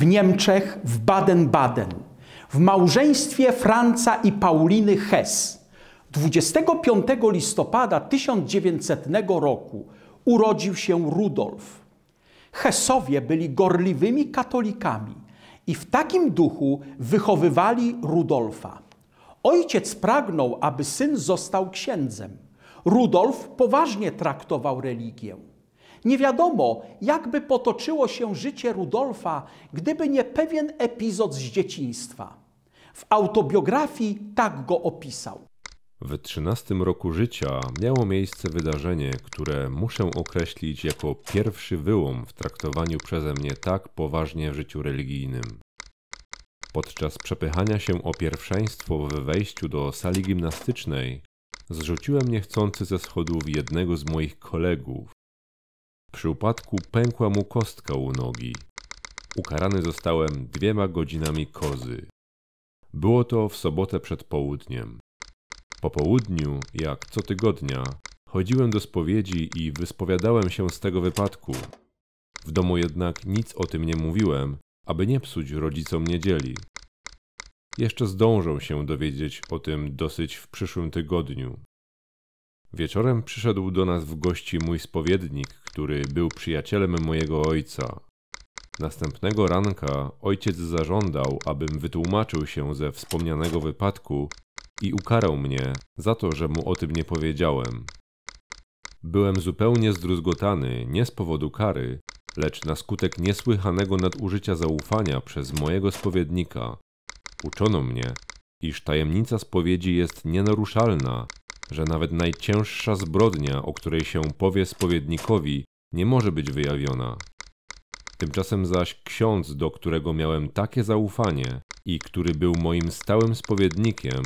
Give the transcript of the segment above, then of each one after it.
w Niemczech, w Baden-Baden, w małżeństwie Franca i Pauliny Hess. 25 listopada 1900 roku urodził się Rudolf. Hesowie byli gorliwymi katolikami i w takim duchu wychowywali Rudolfa. Ojciec pragnął, aby syn został księdzem. Rudolf poważnie traktował religię. Nie wiadomo, jakby potoczyło się życie Rudolfa, gdyby nie pewien epizod z dzieciństwa. W autobiografii tak go opisał. W 13 roku życia miało miejsce wydarzenie, które muszę określić jako pierwszy wyłom w traktowaniu przeze mnie tak poważnie w życiu religijnym. Podczas przepychania się o pierwszeństwo w wejściu do sali gimnastycznej, zrzuciłem niechcący ze schodów jednego z moich kolegów, przy upadku pękła mu kostka u nogi. Ukarany zostałem dwiema godzinami kozy. Było to w sobotę przed południem. Po południu, jak co tygodnia, chodziłem do spowiedzi i wyspowiadałem się z tego wypadku. W domu jednak nic o tym nie mówiłem, aby nie psuć rodzicom niedzieli. Jeszcze zdążą się dowiedzieć o tym dosyć w przyszłym tygodniu. Wieczorem przyszedł do nas w gości mój spowiednik, który był przyjacielem mojego ojca. Następnego ranka ojciec zażądał, abym wytłumaczył się ze wspomnianego wypadku i ukarał mnie za to, że mu o tym nie powiedziałem. Byłem zupełnie zdruzgotany nie z powodu kary, lecz na skutek niesłychanego nadużycia zaufania przez mojego spowiednika. Uczono mnie, iż tajemnica spowiedzi jest nienaruszalna że nawet najcięższa zbrodnia, o której się powie spowiednikowi, nie może być wyjawiona. Tymczasem zaś ksiądz, do którego miałem takie zaufanie i który był moim stałym spowiednikiem,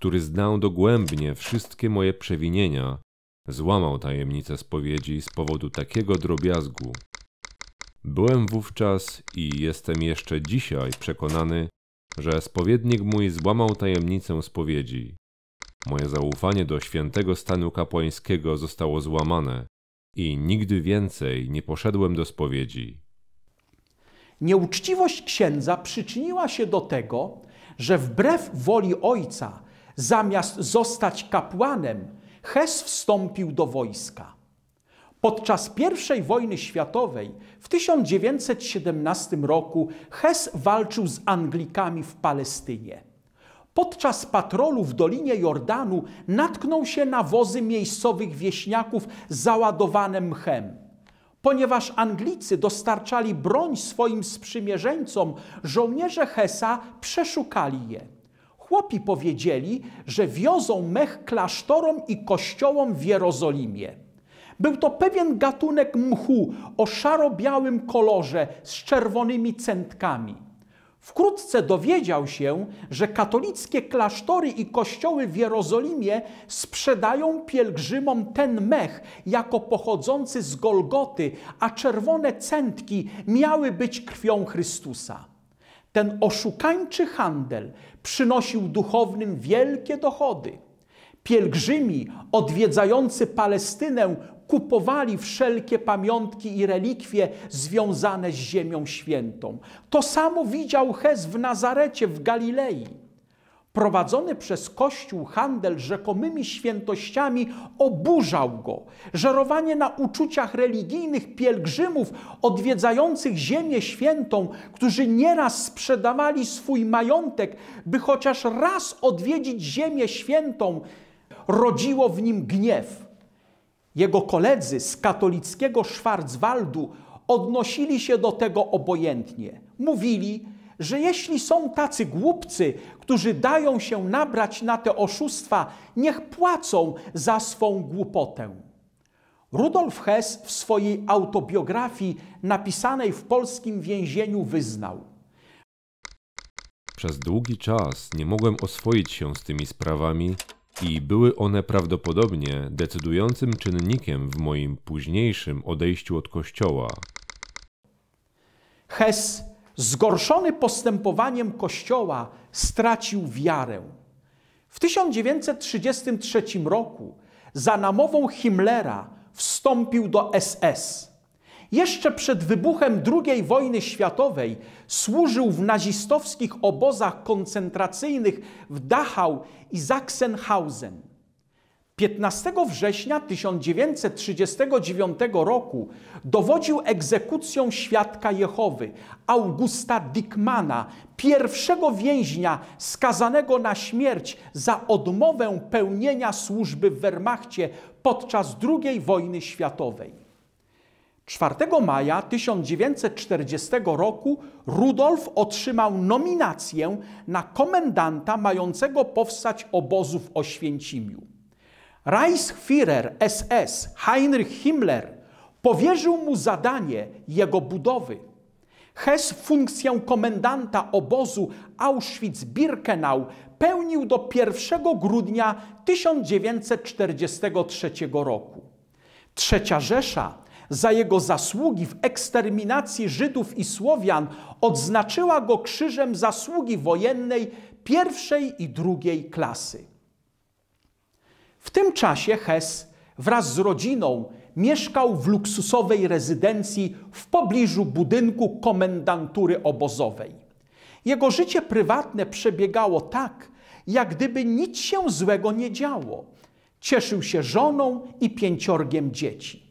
który znał dogłębnie wszystkie moje przewinienia, złamał tajemnicę spowiedzi z powodu takiego drobiazgu. Byłem wówczas i jestem jeszcze dzisiaj przekonany, że spowiednik mój złamał tajemnicę spowiedzi. Moje zaufanie do świętego stanu kapłańskiego zostało złamane i nigdy więcej nie poszedłem do spowiedzi. Nieuczciwość księdza przyczyniła się do tego, że wbrew woli ojca, zamiast zostać kapłanem, Hess wstąpił do wojska. Podczas I wojny światowej w 1917 roku Hess walczył z Anglikami w Palestynie. Podczas patrolu w Dolinie Jordanu natknął się na wozy miejscowych wieśniaków załadowane mchem. Ponieważ Anglicy dostarczali broń swoim sprzymierzeńcom, żołnierze Hesa przeszukali je. Chłopi powiedzieli, że wiozą mech klasztorom i kościołom w Jerozolimie. Był to pewien gatunek mchu o szaro-białym kolorze z czerwonymi centkami. Wkrótce dowiedział się, że katolickie klasztory i kościoły w Jerozolimie sprzedają pielgrzymom ten mech jako pochodzący z Golgoty, a czerwone centki miały być krwią Chrystusa. Ten oszukańczy handel przynosił duchownym wielkie dochody – Pielgrzymi odwiedzający Palestynę kupowali wszelkie pamiątki i relikwie związane z Ziemią Świętą. To samo widział Hez w Nazarecie w Galilei. Prowadzony przez Kościół handel rzekomymi świętościami oburzał go. Żerowanie na uczuciach religijnych pielgrzymów odwiedzających Ziemię Świętą, którzy nieraz sprzedawali swój majątek, by chociaż raz odwiedzić Ziemię Świętą, rodziło w nim gniew. Jego koledzy z katolickiego Schwarzwaldu odnosili się do tego obojętnie. Mówili, że jeśli są tacy głupcy, którzy dają się nabrać na te oszustwa, niech płacą za swą głupotę. Rudolf Hess w swojej autobiografii napisanej w polskim więzieniu wyznał: Przez długi czas nie mogłem oswoić się z tymi sprawami i były one prawdopodobnie decydującym czynnikiem w moim późniejszym odejściu od kościoła. Hess, zgorszony postępowaniem kościoła, stracił wiarę. W 1933 roku za namową Himmlera wstąpił do SS. Jeszcze przed wybuchem II wojny światowej służył w nazistowskich obozach koncentracyjnych w Dachau i Sachsenhausen. 15 września 1939 roku dowodził egzekucją świadka Jehowy, Augusta Dickmana, pierwszego więźnia skazanego na śmierć za odmowę pełnienia służby w Wehrmachcie podczas II wojny światowej. 4 maja 1940 roku Rudolf otrzymał nominację na komendanta mającego powstać obozu w Oświęcimiu. Reichsführer SS Heinrich Himmler powierzył mu zadanie jego budowy. Hess funkcję komendanta obozu Auschwitz-Birkenau pełnił do 1 grudnia 1943 roku. Trzecia Rzesza za jego zasługi w eksterminacji Żydów i Słowian odznaczyła go krzyżem zasługi wojennej pierwszej i drugiej klasy. W tym czasie Hess wraz z rodziną mieszkał w luksusowej rezydencji w pobliżu budynku komendantury obozowej. Jego życie prywatne przebiegało tak, jak gdyby nic się złego nie działo. Cieszył się żoną i pięciorgiem dzieci.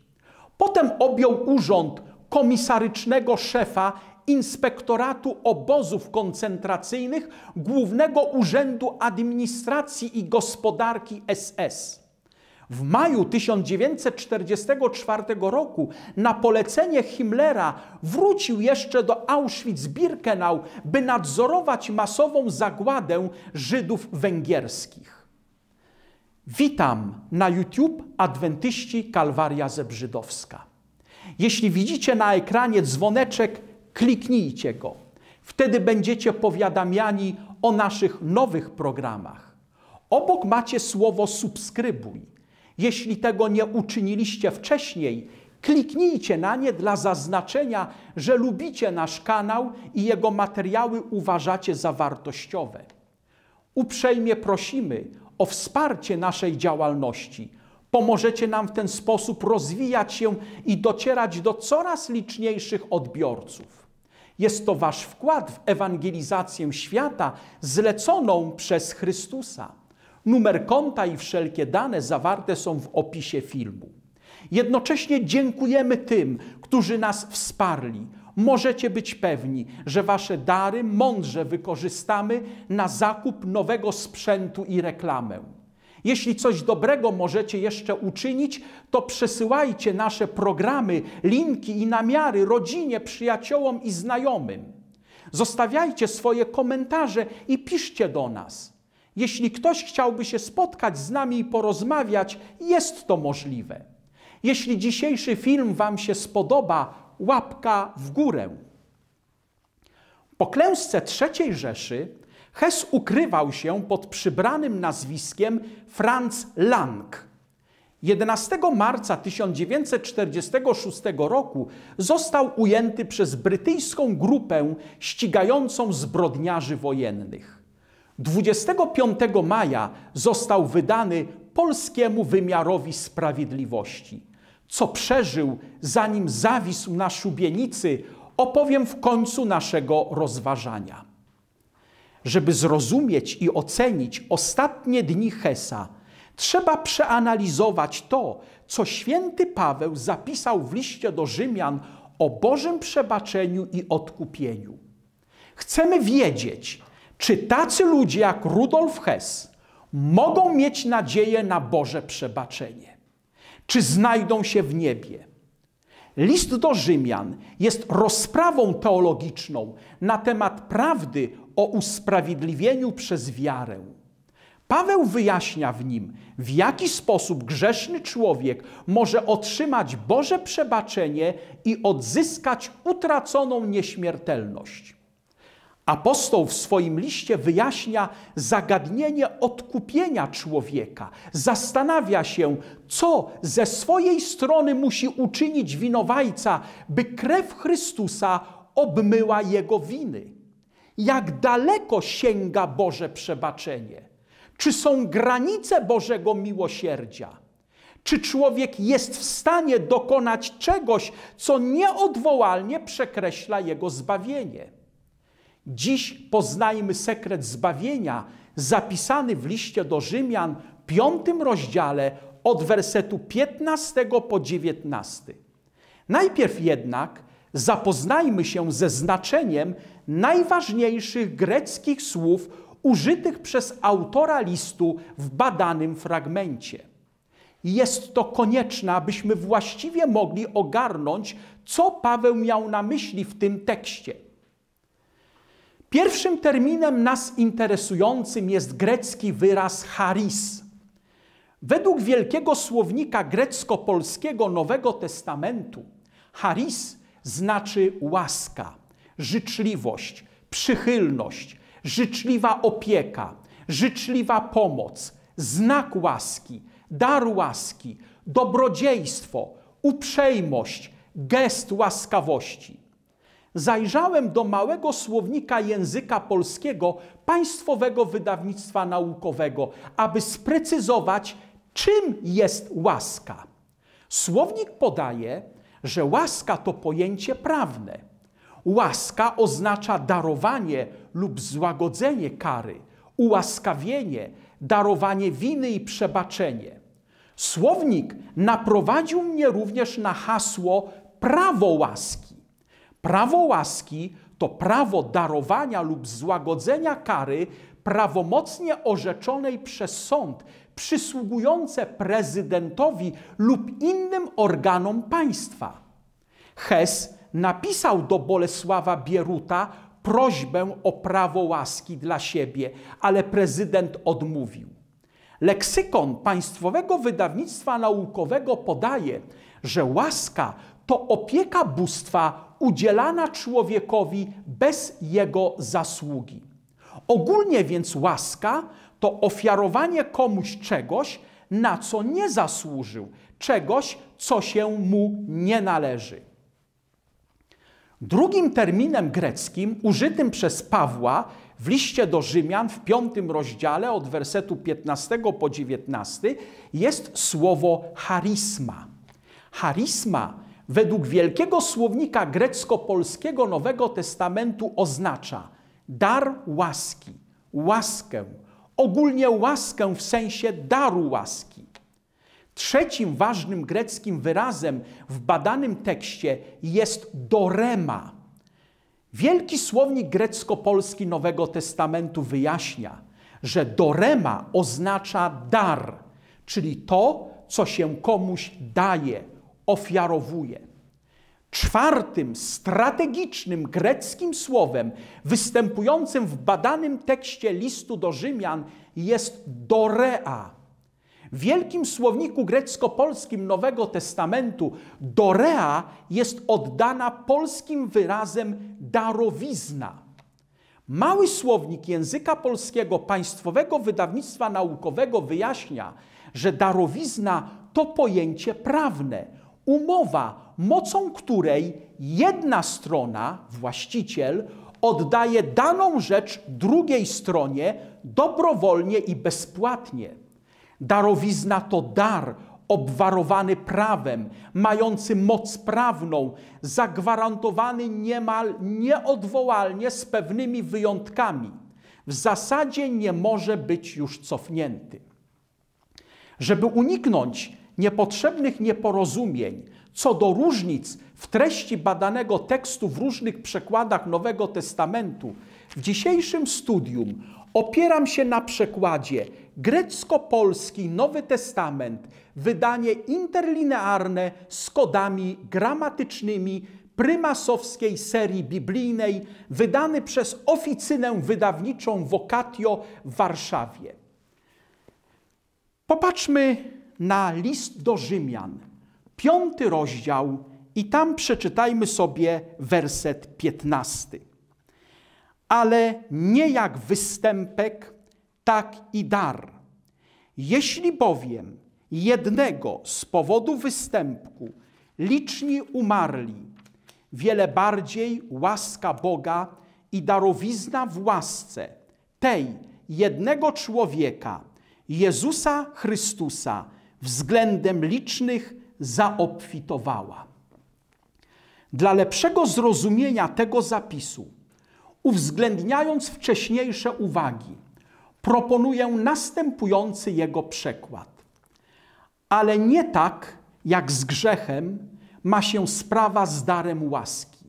Potem objął urząd komisarycznego szefa Inspektoratu Obozów Koncentracyjnych Głównego Urzędu Administracji i Gospodarki SS. W maju 1944 roku na polecenie Himmlera wrócił jeszcze do Auschwitz-Birkenau, by nadzorować masową zagładę Żydów węgierskich. Witam na YouTube Adwentyści Kalwaria Zebrzydowska. Jeśli widzicie na ekranie dzwoneczek, kliknijcie go. Wtedy będziecie powiadamiani o naszych nowych programach. Obok macie słowo subskrybuj. Jeśli tego nie uczyniliście wcześniej, kliknijcie na nie dla zaznaczenia, że lubicie nasz kanał i jego materiały uważacie za wartościowe. Uprzejmie prosimy o wsparcie naszej działalności. Pomożecie nam w ten sposób rozwijać się i docierać do coraz liczniejszych odbiorców. Jest to Wasz wkład w ewangelizację świata zleconą przez Chrystusa. Numer konta i wszelkie dane zawarte są w opisie filmu. Jednocześnie dziękujemy tym, którzy nas wsparli możecie być pewni, że Wasze dary mądrze wykorzystamy na zakup nowego sprzętu i reklamę. Jeśli coś dobrego możecie jeszcze uczynić, to przesyłajcie nasze programy, linki i namiary rodzinie, przyjaciołom i znajomym. Zostawiajcie swoje komentarze i piszcie do nas. Jeśli ktoś chciałby się spotkać z nami i porozmawiać, jest to możliwe. Jeśli dzisiejszy film Wam się spodoba, łapka w górę. Po klęsce III Rzeszy Hess ukrywał się pod przybranym nazwiskiem Franz Lang. 11 marca 1946 roku został ujęty przez brytyjską grupę ścigającą zbrodniarzy wojennych. 25 maja został wydany polskiemu wymiarowi sprawiedliwości. Co przeżył, zanim zawisł na szubienicy, opowiem w końcu naszego rozważania. Żeby zrozumieć i ocenić ostatnie dni Hesa, trzeba przeanalizować to, co święty Paweł zapisał w liście do Rzymian o Bożym przebaczeniu i odkupieniu. Chcemy wiedzieć, czy tacy ludzie jak Rudolf Hess mogą mieć nadzieję na Boże przebaczenie czy znajdą się w niebie. List do Rzymian jest rozprawą teologiczną na temat prawdy o usprawiedliwieniu przez wiarę. Paweł wyjaśnia w nim, w jaki sposób grzeszny człowiek może otrzymać Boże przebaczenie i odzyskać utraconą nieśmiertelność. Apostoł w swoim liście wyjaśnia zagadnienie odkupienia człowieka. Zastanawia się, co ze swojej strony musi uczynić winowajca, by krew Chrystusa obmyła jego winy. Jak daleko sięga Boże przebaczenie? Czy są granice Bożego miłosierdzia? Czy człowiek jest w stanie dokonać czegoś, co nieodwołalnie przekreśla jego zbawienie? Dziś poznajmy sekret zbawienia zapisany w liście do Rzymian, piątym rozdziale, od wersetu 15 po 19. Najpierw jednak zapoznajmy się ze znaczeniem najważniejszych greckich słów użytych przez autora listu w badanym fragmencie. Jest to konieczne, abyśmy właściwie mogli ogarnąć, co Paweł miał na myśli w tym tekście. Pierwszym terminem nas interesującym jest grecki wyraz haris. Według wielkiego słownika grecko-polskiego Nowego Testamentu, haris znaczy łaska, życzliwość, przychylność, życzliwa opieka, życzliwa pomoc, znak łaski, dar łaski, dobrodziejstwo, uprzejmość, gest łaskawości zajrzałem do małego słownika języka polskiego Państwowego Wydawnictwa Naukowego, aby sprecyzować, czym jest łaska. Słownik podaje, że łaska to pojęcie prawne. Łaska oznacza darowanie lub złagodzenie kary, ułaskawienie, darowanie winy i przebaczenie. Słownik naprowadził mnie również na hasło prawo łaski Prawo łaski to prawo darowania lub złagodzenia kary prawomocnie orzeczonej przez sąd, przysługujące prezydentowi lub innym organom państwa. Hess napisał do Bolesława Bieruta prośbę o prawo łaski dla siebie, ale prezydent odmówił. Leksykon Państwowego Wydawnictwa Naukowego podaje, że łaska to opieka bóstwa udzielana człowiekowi bez jego zasługi. Ogólnie więc łaska to ofiarowanie komuś czegoś, na co nie zasłużył, czegoś, co się mu nie należy. Drugim terminem greckim użytym przez Pawła w liście do Rzymian w piątym rozdziale od wersetu 15 po 19 jest słowo charisma. Charisma według wielkiego słownika grecko-polskiego Nowego Testamentu oznacza dar łaski, łaskę, ogólnie łaskę w sensie daru łaski. Trzecim ważnym greckim wyrazem w badanym tekście jest dorema. Wielki słownik grecko-polski Nowego Testamentu wyjaśnia, że dorema oznacza dar, czyli to, co się komuś daje, ofiarowuje. Czwartym strategicznym greckim słowem występującym w badanym tekście listu do Rzymian jest dorea. W wielkim słowniku grecko-polskim Nowego Testamentu dorea jest oddana polskim wyrazem darowizna. Mały słownik języka polskiego Państwowego Wydawnictwa Naukowego wyjaśnia, że darowizna to pojęcie prawne – umowa, mocą której jedna strona, właściciel, oddaje daną rzecz drugiej stronie dobrowolnie i bezpłatnie. Darowizna to dar obwarowany prawem, mający moc prawną, zagwarantowany niemal nieodwołalnie z pewnymi wyjątkami. W zasadzie nie może być już cofnięty. Żeby uniknąć niepotrzebnych nieporozumień co do różnic w treści badanego tekstu w różnych przekładach Nowego Testamentu, w dzisiejszym studium opieram się na przekładzie grecko-polski Nowy Testament, wydanie interlinearne z kodami gramatycznymi prymasowskiej serii biblijnej, wydany przez oficynę wydawniczą Wokatio w Warszawie. Popatrzmy na list do Rzymian, piąty rozdział, i tam przeczytajmy sobie werset piętnasty. Ale nie jak występek, tak i dar. Jeśli bowiem jednego z powodu występku liczni umarli, wiele bardziej łaska Boga i darowizna w łasce tej jednego człowieka, Jezusa Chrystusa, względem licznych zaobfitowała. Dla lepszego zrozumienia tego zapisu, uwzględniając wcześniejsze uwagi, proponuję następujący jego przekład. Ale nie tak, jak z grzechem, ma się sprawa z darem łaski.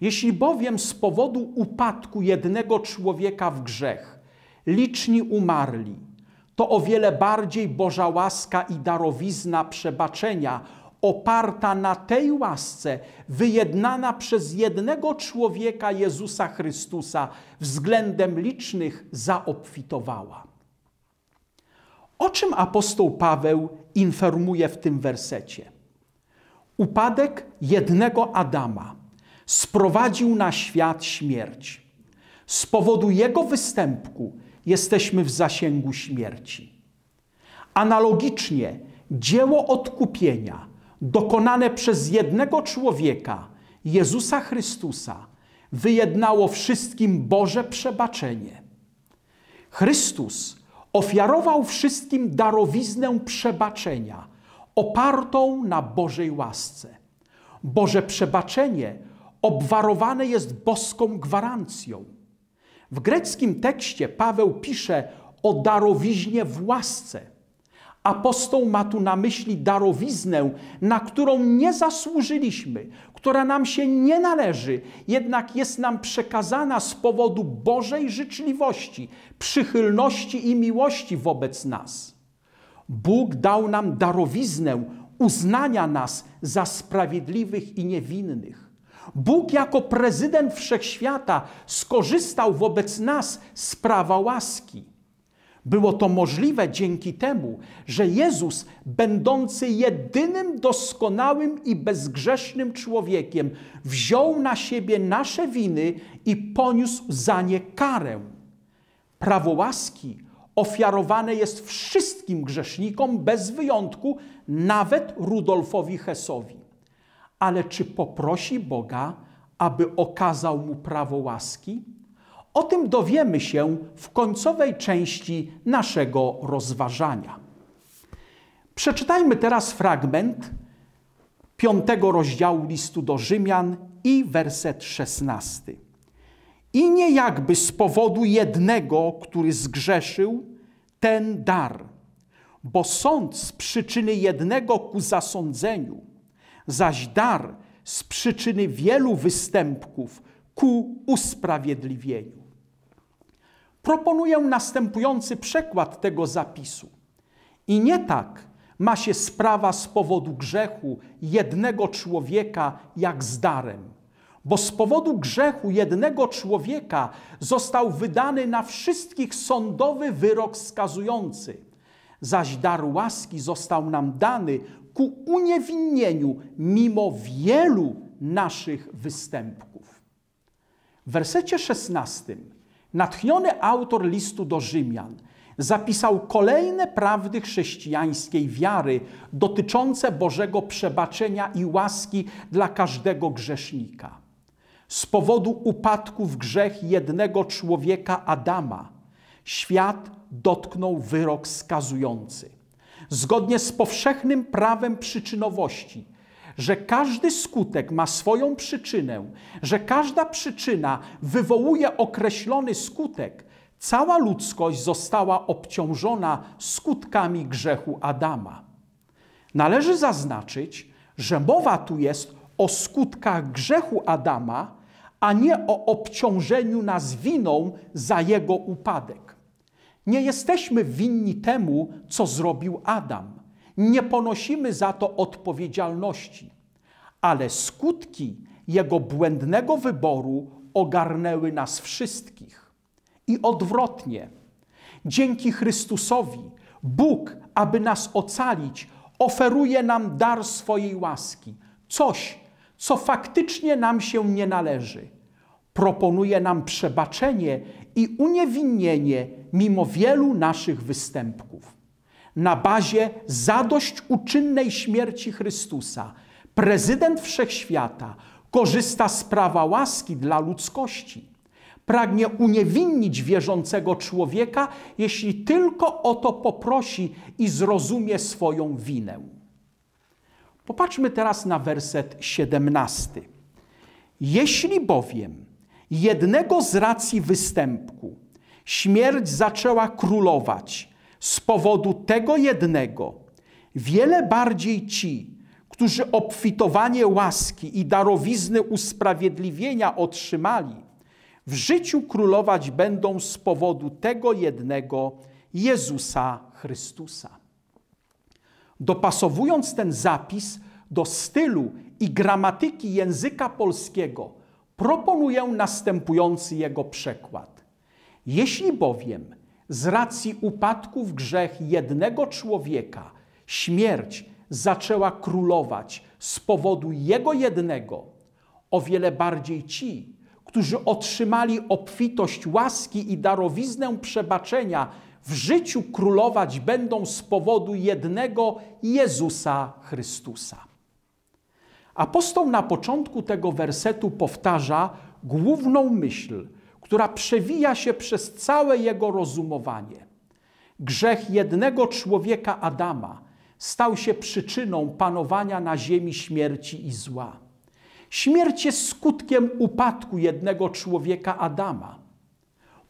Jeśli bowiem z powodu upadku jednego człowieka w grzech liczni umarli, to o wiele bardziej Boża łaska i darowizna przebaczenia, oparta na tej łasce, wyjednana przez jednego człowieka Jezusa Chrystusa względem licznych, zaobfitowała. O czym apostoł Paweł informuje w tym wersecie? Upadek jednego Adama sprowadził na świat śmierć. Z powodu jego występku jesteśmy w zasięgu śmierci. Analogicznie dzieło odkupienia dokonane przez jednego człowieka, Jezusa Chrystusa, wyjednało wszystkim Boże przebaczenie. Chrystus ofiarował wszystkim darowiznę przebaczenia, opartą na Bożej łasce. Boże przebaczenie obwarowane jest boską gwarancją. W greckim tekście Paweł pisze o darowiźnie w łasce. Apostoł ma tu na myśli darowiznę, na którą nie zasłużyliśmy, która nam się nie należy, jednak jest nam przekazana z powodu Bożej życzliwości, przychylności i miłości wobec nas. Bóg dał nam darowiznę uznania nas za sprawiedliwych i niewinnych. Bóg jako prezydent wszechświata skorzystał wobec nas z prawa łaski. Było to możliwe dzięki temu, że Jezus, będący jedynym doskonałym i bezgrzesznym człowiekiem, wziął na siebie nasze winy i poniósł za nie karę. Prawo łaski ofiarowane jest wszystkim grzesznikom bez wyjątku, nawet Rudolfowi Hesowi ale czy poprosi Boga, aby okazał mu prawo łaski? O tym dowiemy się w końcowej części naszego rozważania. Przeczytajmy teraz fragment piątego rozdziału listu do Rzymian i werset szesnasty. I nie jakby z powodu jednego, który zgrzeszył, ten dar, bo sąd z przyczyny jednego ku zasądzeniu – zaś dar z przyczyny wielu występków ku usprawiedliwieniu. Proponuję następujący przekład tego zapisu. I nie tak ma się sprawa z powodu grzechu jednego człowieka jak z darem, bo z powodu grzechu jednego człowieka został wydany na wszystkich sądowy wyrok skazujący, zaś dar łaski został nam dany ku uniewinnieniu mimo wielu naszych występków. W wersecie 16 natchniony autor listu do Rzymian zapisał kolejne prawdy chrześcijańskiej wiary dotyczące Bożego przebaczenia i łaski dla każdego grzesznika. Z powodu upadku w grzech jednego człowieka Adama świat dotknął wyrok skazujący – zgodnie z powszechnym prawem przyczynowości, że każdy skutek ma swoją przyczynę, że każda przyczyna wywołuje określony skutek, cała ludzkość została obciążona skutkami grzechu Adama. Należy zaznaczyć, że mowa tu jest o skutkach grzechu Adama, a nie o obciążeniu nas winą za jego upadek. Nie jesteśmy winni temu, co zrobił Adam. Nie ponosimy za to odpowiedzialności, ale skutki jego błędnego wyboru ogarnęły nas wszystkich. I odwrotnie, dzięki Chrystusowi Bóg, aby nas ocalić, oferuje nam dar swojej łaski, coś, co faktycznie nam się nie należy. Proponuje nam przebaczenie i uniewinnienie mimo wielu naszych występków. Na bazie zadośćuczynnej śmierci Chrystusa prezydent wszechświata korzysta z prawa łaski dla ludzkości. Pragnie uniewinnić wierzącego człowieka, jeśli tylko o to poprosi i zrozumie swoją winę. Popatrzmy teraz na werset 17. Jeśli bowiem Jednego z racji występku śmierć zaczęła królować. Z powodu tego jednego wiele bardziej ci, którzy obfitowanie łaski i darowizny usprawiedliwienia otrzymali, w życiu królować będą z powodu tego jednego Jezusa Chrystusa. Dopasowując ten zapis do stylu i gramatyki języka polskiego, proponuję następujący jego przekład. Jeśli bowiem z racji upadku w grzech jednego człowieka śmierć zaczęła królować z powodu jego jednego, o wiele bardziej ci, którzy otrzymali obfitość łaski i darowiznę przebaczenia, w życiu królować będą z powodu jednego Jezusa Chrystusa. Apostoł na początku tego wersetu powtarza główną myśl, która przewija się przez całe jego rozumowanie. Grzech jednego człowieka Adama stał się przyczyną panowania na ziemi śmierci i zła. Śmierć jest skutkiem upadku jednego człowieka Adama.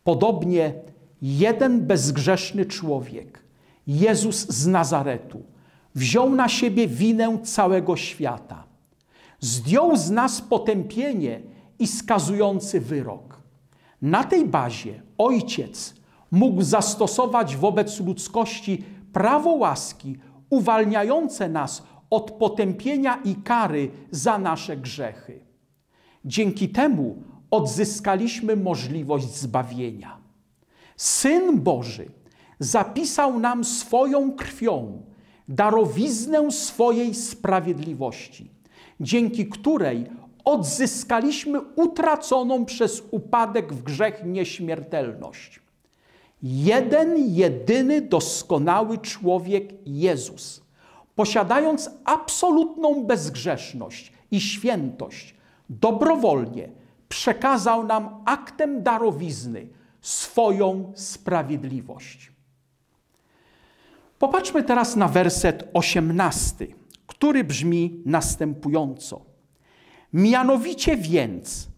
Podobnie jeden bezgrzeszny człowiek, Jezus z Nazaretu, wziął na siebie winę całego świata zdjął z nas potępienie i skazujący wyrok. Na tej bazie Ojciec mógł zastosować wobec ludzkości prawo łaski uwalniające nas od potępienia i kary za nasze grzechy. Dzięki temu odzyskaliśmy możliwość zbawienia. Syn Boży zapisał nam swoją krwią darowiznę swojej sprawiedliwości dzięki której odzyskaliśmy utraconą przez upadek w grzech nieśmiertelność. Jeden, jedyny doskonały człowiek Jezus, posiadając absolutną bezgrzeszność i świętość, dobrowolnie przekazał nam aktem darowizny swoją sprawiedliwość. Popatrzmy teraz na werset osiemnasty który brzmi następująco. Mianowicie więc,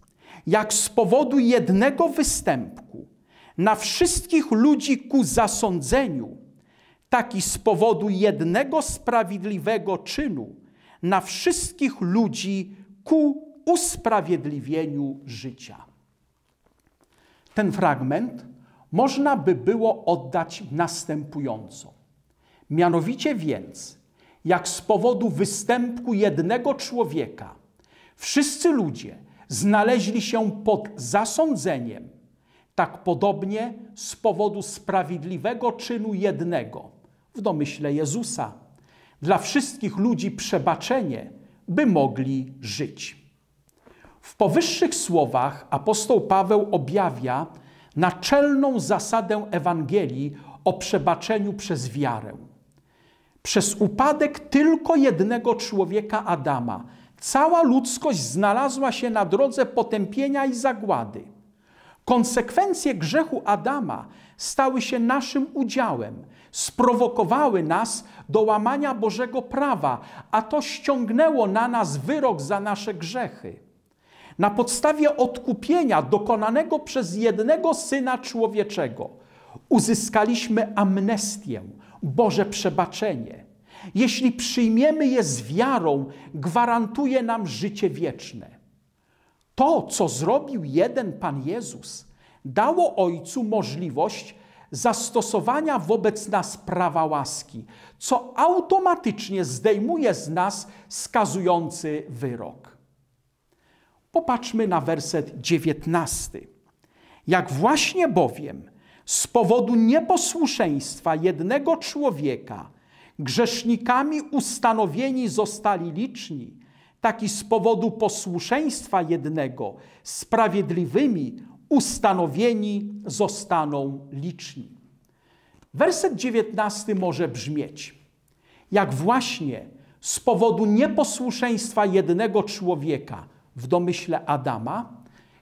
jak z powodu jednego występku na wszystkich ludzi ku zasądzeniu, taki z powodu jednego sprawiedliwego czynu na wszystkich ludzi ku usprawiedliwieniu życia. Ten fragment można by było oddać następująco. Mianowicie więc, jak z powodu występku jednego człowieka wszyscy ludzie znaleźli się pod zasądzeniem, tak podobnie z powodu sprawiedliwego czynu jednego, w domyśle Jezusa, dla wszystkich ludzi przebaczenie, by mogli żyć. W powyższych słowach apostoł Paweł objawia naczelną zasadę Ewangelii o przebaczeniu przez wiarę przez upadek tylko jednego człowieka Adama cała ludzkość znalazła się na drodze potępienia i zagłady. Konsekwencje grzechu Adama stały się naszym udziałem, sprowokowały nas do łamania Bożego prawa, a to ściągnęło na nas wyrok za nasze grzechy. Na podstawie odkupienia dokonanego przez jednego syna człowieczego uzyskaliśmy amnestię, Boże przebaczenie, jeśli przyjmiemy je z wiarą, gwarantuje nam życie wieczne. To, co zrobił jeden Pan Jezus, dało Ojcu możliwość zastosowania wobec nas prawa łaski, co automatycznie zdejmuje z nas skazujący wyrok. Popatrzmy na werset 19. Jak właśnie bowiem z powodu nieposłuszeństwa jednego człowieka, grzesznikami ustanowieni zostali liczni, tak i z powodu posłuszeństwa jednego, sprawiedliwymi ustanowieni zostaną liczni. Werset 19 może brzmieć: Jak właśnie z powodu nieposłuszeństwa jednego człowieka, w domyśle Adama,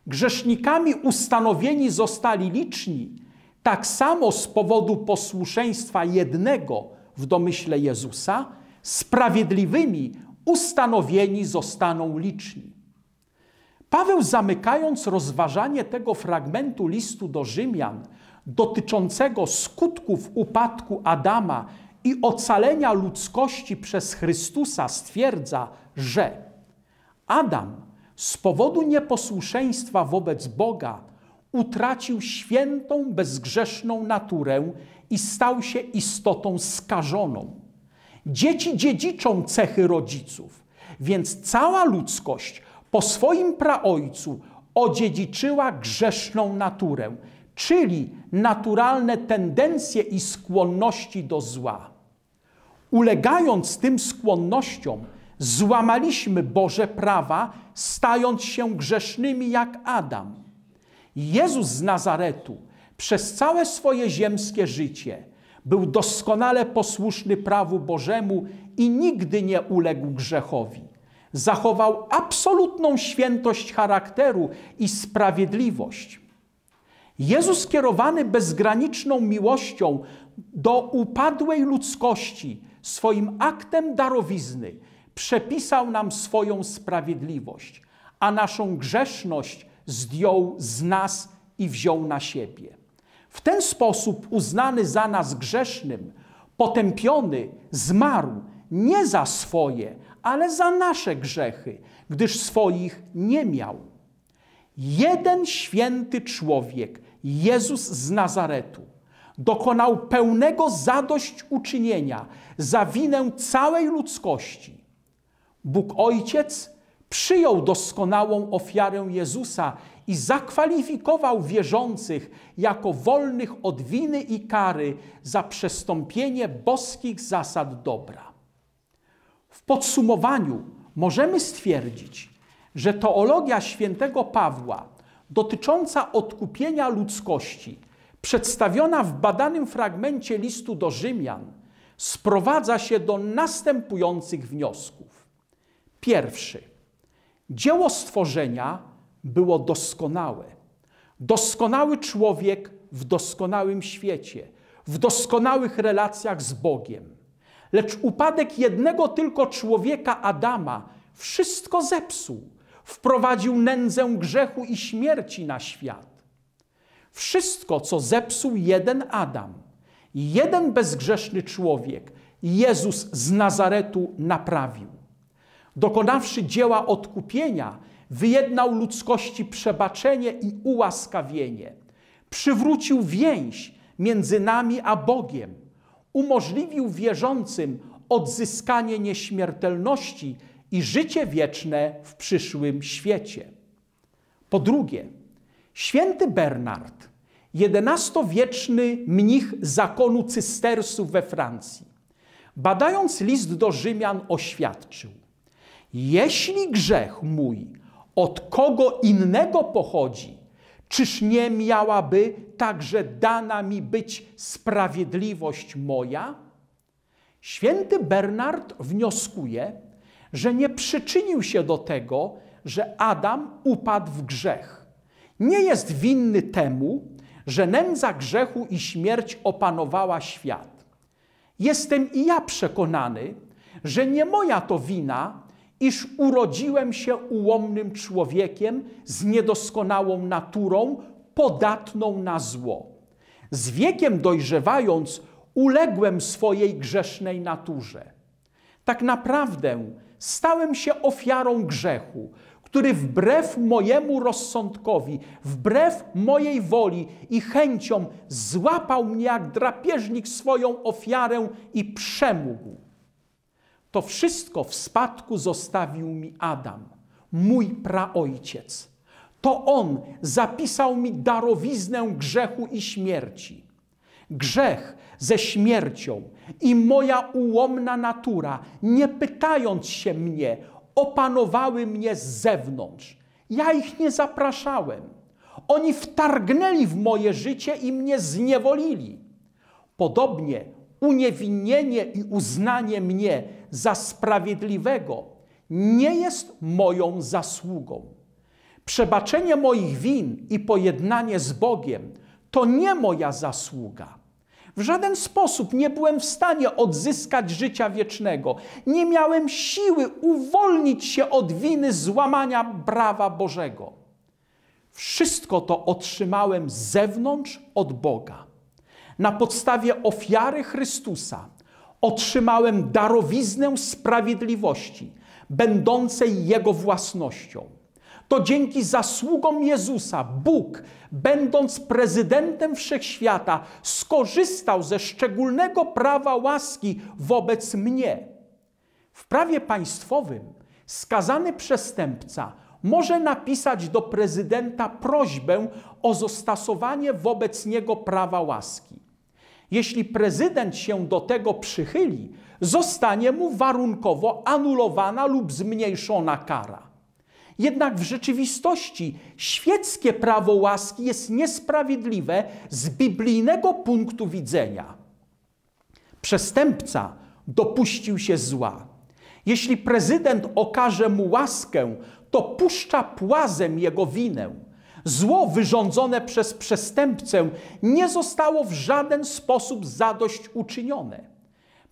grzesznikami ustanowieni zostali liczni, tak samo z powodu posłuszeństwa jednego w domyśle Jezusa, sprawiedliwymi ustanowieni zostaną liczni. Paweł, zamykając rozważanie tego fragmentu listu do Rzymian, dotyczącego skutków upadku Adama i ocalenia ludzkości przez Chrystusa, stwierdza, że Adam z powodu nieposłuszeństwa wobec Boga utracił świętą, bezgrzeszną naturę i stał się istotą skażoną. Dzieci dziedziczą cechy rodziców, więc cała ludzkość po swoim praojcu odziedziczyła grzeszną naturę, czyli naturalne tendencje i skłonności do zła. Ulegając tym skłonnościom, złamaliśmy Boże prawa, stając się grzesznymi jak Adam. Jezus z Nazaretu przez całe swoje ziemskie życie był doskonale posłuszny prawu Bożemu i nigdy nie uległ grzechowi. Zachował absolutną świętość charakteru i sprawiedliwość. Jezus kierowany bezgraniczną miłością do upadłej ludzkości swoim aktem darowizny przepisał nam swoją sprawiedliwość, a naszą grzeszność zdjął z nas i wziął na siebie. W ten sposób uznany za nas grzesznym, potępiony, zmarł nie za swoje, ale za nasze grzechy, gdyż swoich nie miał. Jeden święty człowiek, Jezus z Nazaretu, dokonał pełnego zadośćuczynienia za winę całej ludzkości. Bóg Ojciec przyjął doskonałą ofiarę Jezusa i zakwalifikował wierzących jako wolnych od winy i kary za przestąpienie boskich zasad dobra. W podsumowaniu możemy stwierdzić, że teologia świętego Pawła dotycząca odkupienia ludzkości, przedstawiona w badanym fragmencie listu do Rzymian, sprowadza się do następujących wniosków. Pierwszy. Dzieło stworzenia było doskonałe. Doskonały człowiek w doskonałym świecie, w doskonałych relacjach z Bogiem. Lecz upadek jednego tylko człowieka, Adama, wszystko zepsuł. Wprowadził nędzę grzechu i śmierci na świat. Wszystko, co zepsuł jeden Adam, jeden bezgrzeszny człowiek, Jezus z Nazaretu naprawił dokonawszy dzieła odkupienia, wyjednał ludzkości przebaczenie i ułaskawienie. Przywrócił więź między nami a Bogiem. Umożliwił wierzącym odzyskanie nieśmiertelności i życie wieczne w przyszłym świecie. Po drugie, święty Bernard, jedenastowieczny mnich zakonu cystersów we Francji, badając list do Rzymian, oświadczył: jeśli grzech mój od kogo innego pochodzi, czyż nie miałaby także dana mi być sprawiedliwość moja? Święty Bernard wnioskuje, że nie przyczynił się do tego, że Adam upadł w grzech. Nie jest winny temu, że nędza grzechu i śmierć opanowała świat. Jestem i ja przekonany, że nie moja to wina, iż urodziłem się ułomnym człowiekiem z niedoskonałą naturą, podatną na zło. Z wiekiem dojrzewając, uległem swojej grzesznej naturze. Tak naprawdę stałem się ofiarą grzechu, który wbrew mojemu rozsądkowi, wbrew mojej woli i chęciom złapał mnie jak drapieżnik swoją ofiarę i przemógł. To wszystko w spadku zostawił mi Adam, mój praojciec. To on zapisał mi darowiznę grzechu i śmierci. Grzech ze śmiercią i moja ułomna natura, nie pytając się mnie, opanowały mnie z zewnątrz. Ja ich nie zapraszałem. Oni wtargnęli w moje życie i mnie zniewolili. Podobnie uniewinnienie i uznanie mnie za sprawiedliwego nie jest moją zasługą. Przebaczenie moich win i pojednanie z Bogiem to nie moja zasługa. W żaden sposób nie byłem w stanie odzyskać życia wiecznego. Nie miałem siły uwolnić się od winy złamania prawa Bożego. Wszystko to otrzymałem z zewnątrz od Boga. Na podstawie ofiary Chrystusa otrzymałem darowiznę sprawiedliwości, będącej Jego własnością. To dzięki zasługom Jezusa Bóg, będąc prezydentem wszechświata, skorzystał ze szczególnego prawa łaski wobec mnie. W prawie państwowym skazany przestępca może napisać do prezydenta prośbę o zastosowanie wobec niego prawa łaski. Jeśli prezydent się do tego przychyli, zostanie mu warunkowo anulowana lub zmniejszona kara. Jednak w rzeczywistości świeckie prawo łaski jest niesprawiedliwe z biblijnego punktu widzenia. Przestępca dopuścił się zła. Jeśli prezydent okaże mu łaskę, to puszcza płazem jego winę Zło wyrządzone przez przestępcę nie zostało w żaden sposób zadośćuczynione.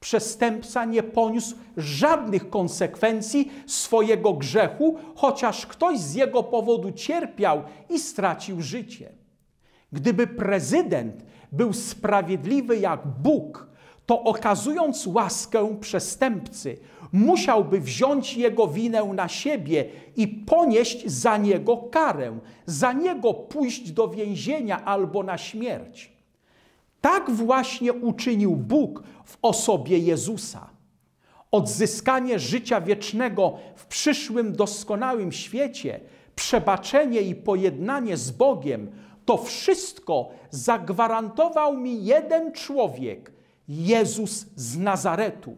Przestępca nie poniósł żadnych konsekwencji swojego grzechu, chociaż ktoś z jego powodu cierpiał i stracił życie. Gdyby prezydent był sprawiedliwy jak Bóg, to okazując łaskę przestępcy, musiałby wziąć jego winę na siebie i ponieść za niego karę, za niego pójść do więzienia albo na śmierć. Tak właśnie uczynił Bóg w osobie Jezusa. Odzyskanie życia wiecznego w przyszłym doskonałym świecie, przebaczenie i pojednanie z Bogiem to wszystko zagwarantował mi jeden człowiek, Jezus z Nazaretu.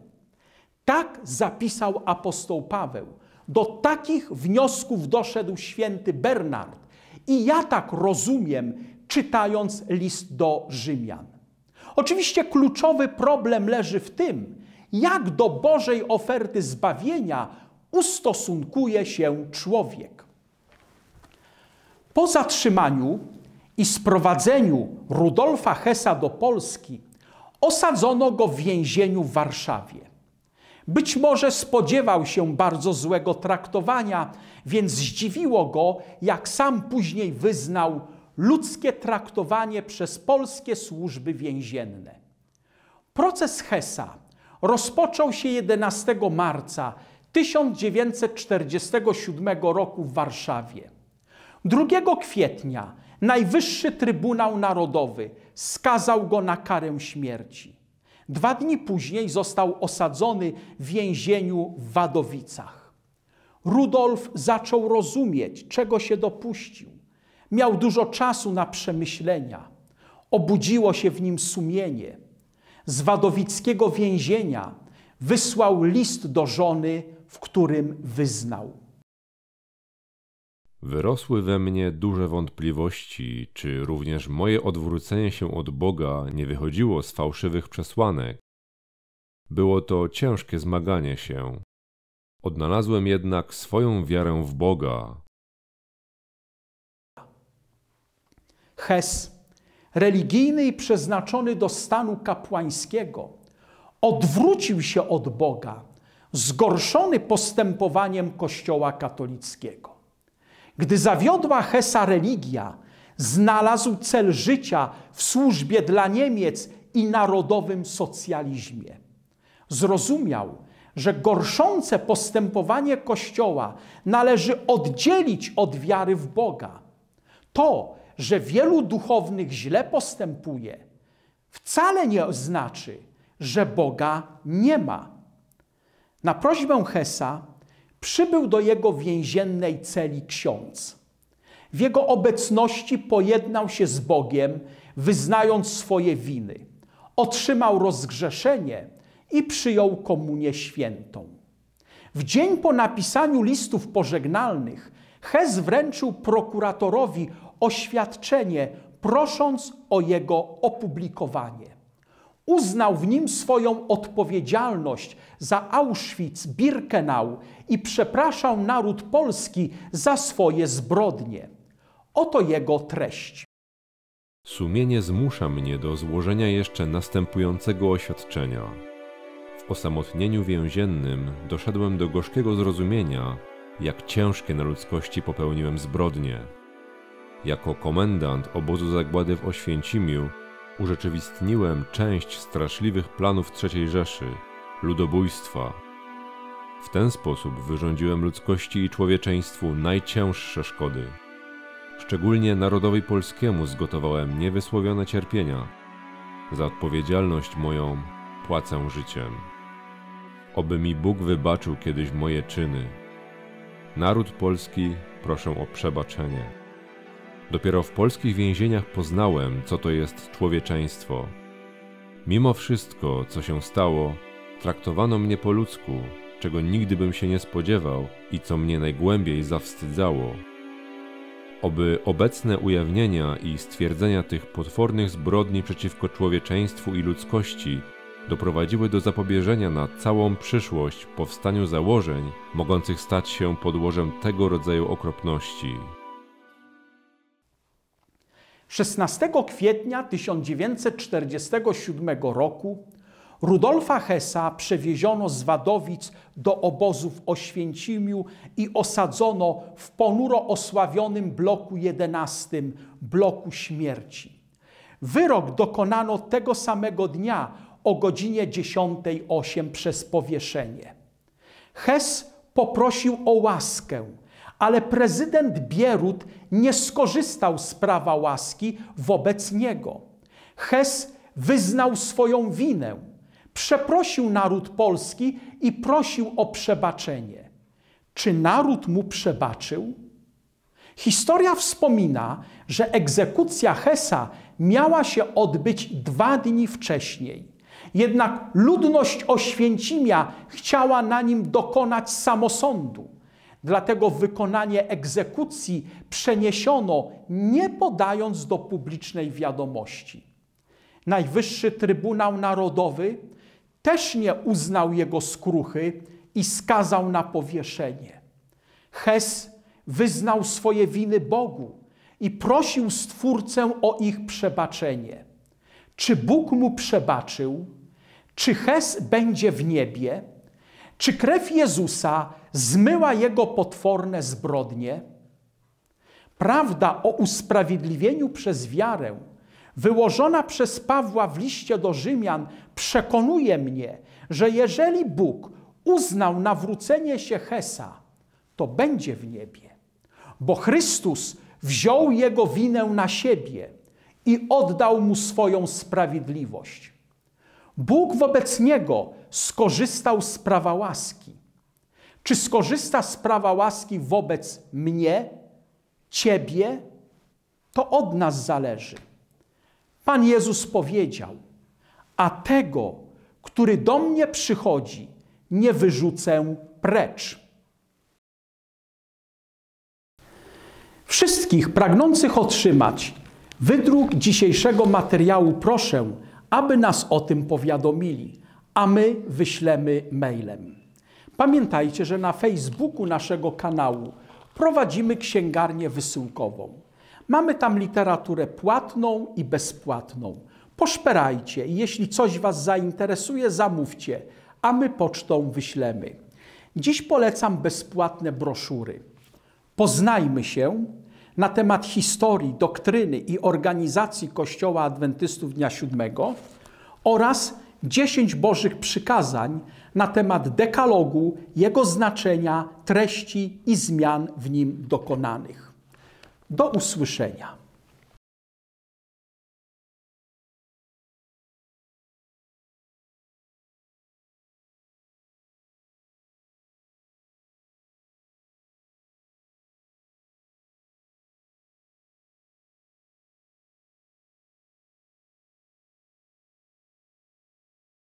Tak zapisał apostoł Paweł. Do takich wniosków doszedł święty Bernard. I ja tak rozumiem, czytając list do Rzymian. Oczywiście kluczowy problem leży w tym, jak do Bożej oferty zbawienia ustosunkuje się człowiek. Po zatrzymaniu i sprowadzeniu Rudolfa Hesa do Polski Osadzono go w więzieniu w Warszawie. Być może spodziewał się bardzo złego traktowania, więc zdziwiło go, jak sam później wyznał, ludzkie traktowanie przez polskie służby więzienne. Proces Hesa rozpoczął się 11 marca 1947 roku w Warszawie. 2 kwietnia Najwyższy Trybunał Narodowy skazał go na karę śmierci. Dwa dni później został osadzony w więzieniu w Wadowicach. Rudolf zaczął rozumieć, czego się dopuścił. Miał dużo czasu na przemyślenia. Obudziło się w nim sumienie. Z wadowickiego więzienia wysłał list do żony, w którym wyznał: Wyrosły we mnie duże wątpliwości, czy również moje odwrócenie się od Boga nie wychodziło z fałszywych przesłanek. Było to ciężkie zmaganie się. Odnalazłem jednak swoją wiarę w Boga. Ches, religijny i przeznaczony do stanu kapłańskiego, odwrócił się od Boga, zgorszony postępowaniem Kościoła katolickiego. Gdy zawiodła Hesa religia, znalazł cel życia w służbie dla Niemiec i narodowym socjalizmie. Zrozumiał, że gorszące postępowanie Kościoła należy oddzielić od wiary w Boga. To, że wielu duchownych źle postępuje, wcale nie znaczy, że Boga nie ma. Na prośbę Hesa Przybył do jego więziennej celi ksiądz. W jego obecności pojednał się z Bogiem, wyznając swoje winy. Otrzymał rozgrzeszenie i przyjął komunię świętą. W dzień po napisaniu listów pożegnalnych Hez wręczył prokuratorowi oświadczenie, prosząc o jego opublikowanie. Uznał w nim swoją odpowiedzialność za Auschwitz-Birkenau i przepraszał naród polski za swoje zbrodnie. Oto jego treść. Sumienie zmusza mnie do złożenia jeszcze następującego oświadczenia. W osamotnieniu więziennym doszedłem do gorzkiego zrozumienia, jak ciężkie na ludzkości popełniłem zbrodnie. Jako komendant obozu zagłady w Oświęcimiu urzeczywistniłem część straszliwych planów III Rzeszy ludobójstwa. W ten sposób wyrządziłem ludzkości i człowieczeństwu najcięższe szkody. Szczególnie narodowi polskiemu zgotowałem niewysłowione cierpienia. Za odpowiedzialność moją płacę życiem. Oby mi Bóg wybaczył kiedyś moje czyny. Naród polski proszę o przebaczenie. Dopiero w polskich więzieniach poznałem, co to jest człowieczeństwo. Mimo wszystko, co się stało, traktowano mnie po ludzku, czego nigdy bym się nie spodziewał i co mnie najgłębiej zawstydzało. Oby obecne ujawnienia i stwierdzenia tych potwornych zbrodni przeciwko człowieczeństwu i ludzkości doprowadziły do zapobieżenia na całą przyszłość powstaniu założeń mogących stać się podłożem tego rodzaju okropności. 16 kwietnia 1947 roku Rudolfa Hessa przewieziono z Wadowic do obozu w Oświęcimiu i osadzono w ponuro osławionym bloku 11, bloku śmierci. Wyrok dokonano tego samego dnia o godzinie 10.08 przez powieszenie. Hess poprosił o łaskę – ale prezydent Bierut nie skorzystał z prawa łaski wobec niego. Hes wyznał swoją winę, przeprosił naród polski i prosił o przebaczenie. Czy naród mu przebaczył? Historia wspomina, że egzekucja Hesa miała się odbyć dwa dni wcześniej. Jednak ludność Oświęcimia chciała na nim dokonać samosądu. Dlatego wykonanie egzekucji przeniesiono, nie podając do publicznej wiadomości. Najwyższy Trybunał Narodowy też nie uznał jego skruchy i skazał na powieszenie. Hes wyznał swoje winy Bogu i prosił Stwórcę o ich przebaczenie. Czy Bóg mu przebaczył? Czy Hes będzie w niebie? Czy krew Jezusa zmyła jego potworne zbrodnie. Prawda o usprawiedliwieniu przez wiarę, wyłożona przez Pawła w liście do Rzymian, przekonuje mnie, że jeżeli Bóg uznał nawrócenie się Hesa, to będzie w niebie, bo Chrystus wziął jego winę na siebie i oddał mu swoją sprawiedliwość. Bóg wobec niego skorzystał z prawa łaski czy skorzysta z prawa łaski wobec mnie, ciebie? To od nas zależy. Pan Jezus powiedział: A tego, który do mnie przychodzi, nie wyrzucę precz. Wszystkich pragnących otrzymać wydruk dzisiejszego materiału proszę, aby nas o tym powiadomili, a my wyślemy mailem. Pamiętajcie, że na Facebooku naszego kanału prowadzimy księgarnię wysyłkową. Mamy tam literaturę płatną i bezpłatną. Poszperajcie i jeśli coś Was zainteresuje, zamówcie, a my pocztą wyślemy. Dziś polecam bezpłatne broszury. Poznajmy się na temat historii, doktryny i organizacji Kościoła Adwentystów Dnia Siódmego oraz 10 Bożych Przykazań na temat dekalogu, jego znaczenia, treści i zmian w nim dokonanych. Do usłyszenia.